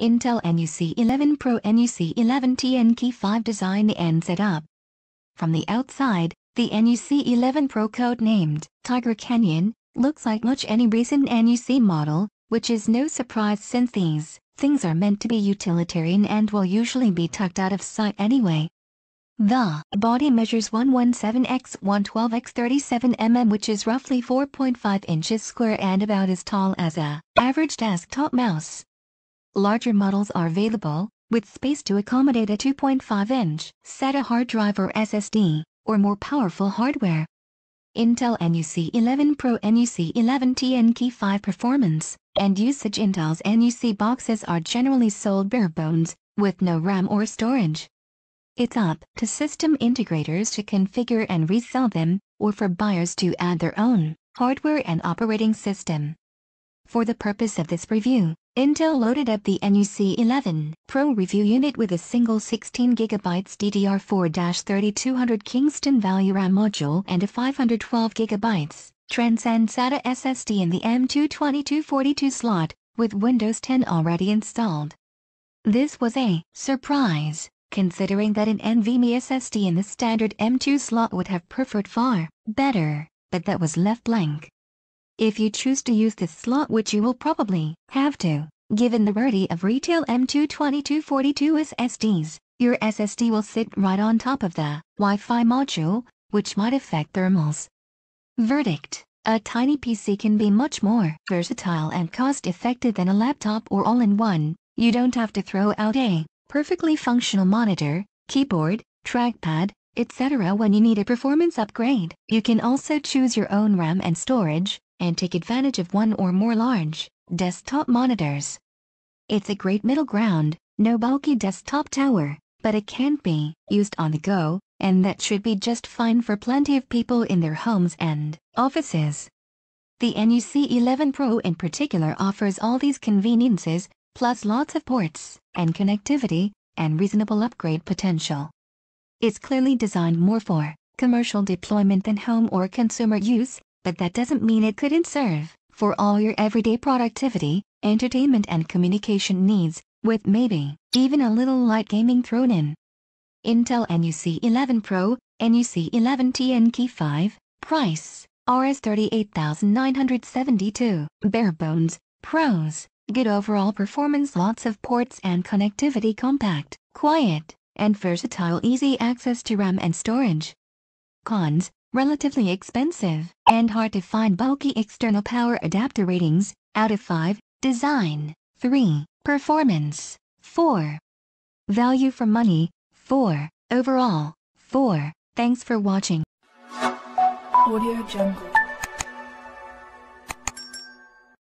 Intel NUC11 Pro NUC11T Key 5 design and setup. From the outside, the NUC11 Pro code-named Tiger Canyon looks like much any recent NUC model, which is no surprise since these things are meant to be utilitarian and will usually be tucked out of sight anyway. The body measures 117x 112x37mm which is roughly 4.5 inches square and about as tall as a average desktop mouse larger models are available, with space to accommodate a 2.5-inch SATA hard drive or SSD, or more powerful hardware. Intel NUC 11 Pro NUC 11 tn Key 5 performance and usage Intel's NUC boxes are generally sold bare bones, with no RAM or storage. It's up to system integrators to configure and resell them, or for buyers to add their own hardware and operating system. For the purpose of this review, Intel loaded up the NUC11 Pro review unit with a single 16GB DDR4-3200 Kingston Value RAM module and a 512GB Transcend SATA SSD in the M22242 slot, with Windows 10 already installed. This was a surprise, considering that an NVMe SSD in the standard M2 slot would have preferred far better, but that was left blank. If you choose to use this slot which you will probably have to, given the rarity of retail M22242 SSDs, your SSD will sit right on top of the Wi-Fi module, which might affect thermals. Verdict a tiny PC can be much more versatile and cost-effective than a laptop or all-in-one. You don't have to throw out a perfectly functional monitor, keyboard, trackpad, etc. when you need a performance upgrade. You can also choose your own RAM and storage, and take advantage of one or more large desktop monitors. It's a great middle ground, no bulky desktop tower, but it can be used on the go, and that should be just fine for plenty of people in their homes and offices. The NUC 11 Pro in particular offers all these conveniences, plus lots of ports and connectivity and reasonable upgrade potential. It's clearly designed more for commercial deployment than home or consumer use, but that doesn't mean it couldn't serve for all your everyday productivity, entertainment and communication needs, with maybe even a little light gaming thrown in. Intel NUC 11 Pro, NUC 11T Key 5, price, RS 38972, bare bones, pros, good overall performance lots of ports and connectivity compact, quiet, and versatile easy access to RAM and storage. Cons, relatively expensive, and hard to find bulky external power adapter ratings, out of 5, design, 3, performance, 4, value for money, 4, overall, 4. Thanks for watching. Audio Jungle